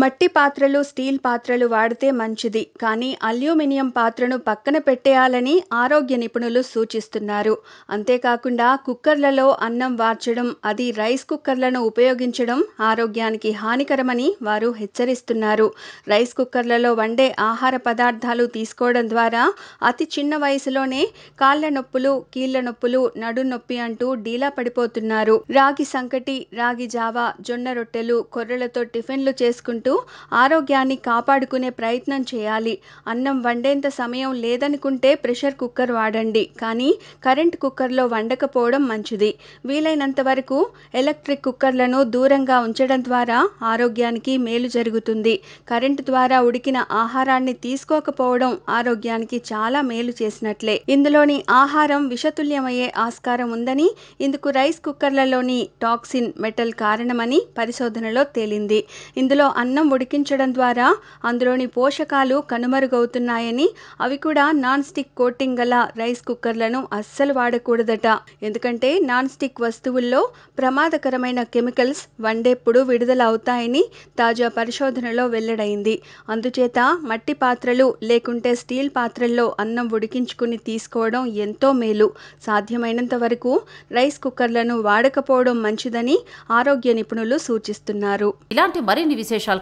మట్టి పాత్రలు స్టీల్ పాత్రలు వాడితే మంచిది కానీ అల్యూమినియం పాత్రను పక్కన పెట్టేయాలని ఆరోగ్య నిపుణులు సూచిస్తున్నారు అంతేకాకుండా కుక్కర్లలో అన్నం వార్చడం అది రైస్ కుక్కర్లను ఉపయోగించడం ఆరోగ్యానికి హానికరమని వారు హెచ్చరిస్తున్నారు రైస్ కుక్కర్లలో వండే ఆహార పదార్థాలు తీసుకోవడం ద్వారా అతి చిన్న వయసులోనే కాళ్ళ నొప్పులు కీళ్ళ నొప్పులు నడు నొప్పి అంటూ డీలా పడిపోతున్నారు రాగి సంకటి రాగి జావా జొన్న రొట్టెలు కొర్రలతో టిఫిన్లు చేసుకుంటూ పాటు ఆరోగ్యాన్ని కాపాడుకునే ప్రయత్నం చేయాలి అన్నం వండేంత సమయం లేదనుకుంటే ప్రెషర్ కుక్కర్ వాడండి కానీ కరెంట్ కుక్కర్లో వండకపోవడం మంచిది వీలైనంత వరకు ఎలక్ట్రిక్ కుక్కర్లను దూరంగా ఉంచడం ద్వారా ఆరోగ్యానికి మేలు జరుగుతుంది కరెంటు ద్వారా ఉడికిన ఆహారాన్ని తీసుకోకపోవడం ఆరోగ్యానికి చాలా మేలు చేసినట్లే ఇందులోని ఆహారం విషతుల్యమయ్యే ఆస్కారం ఉందని ఇందుకు రైస్ కుక్కర్లలోని టాక్సిన్ మెటల్ కారణమని పరిశోధనలో తేలింది ఇందులో అన్నం అన్నం ఉడికించడం ద్వారా అందులోని పోషకాలు కనుమరుగవుతున్నాయని అవి కూడా నాన్ స్టిక్ కోటింగ్ గల రైస్ కుక్కర్లను అస్సలు వాడకూడదట ఎందుకంటే నాన్ స్టిక్ వస్తువుల్లో ప్రమాదకరమైన కెమికల్స్ వండేప్పుడు విడుదల అవుతాయని తాజా పరిశోధనలో వెల్లడైంది అందుచేత మట్టి పాత్రలు లేకుంటే స్టీల్ పాత్రల్లో అన్నం ఉడికించుకుని తీసుకోవడం ఎంతో మేలు సాధ్యమైనంత వరకు రైస్ కుక్కర్లను వాడకపోవడం మంచిదని ఆరోగ్య నిపుణులు సూచిస్తున్నారు ఇలాంటి మరిన్ని విశేషాల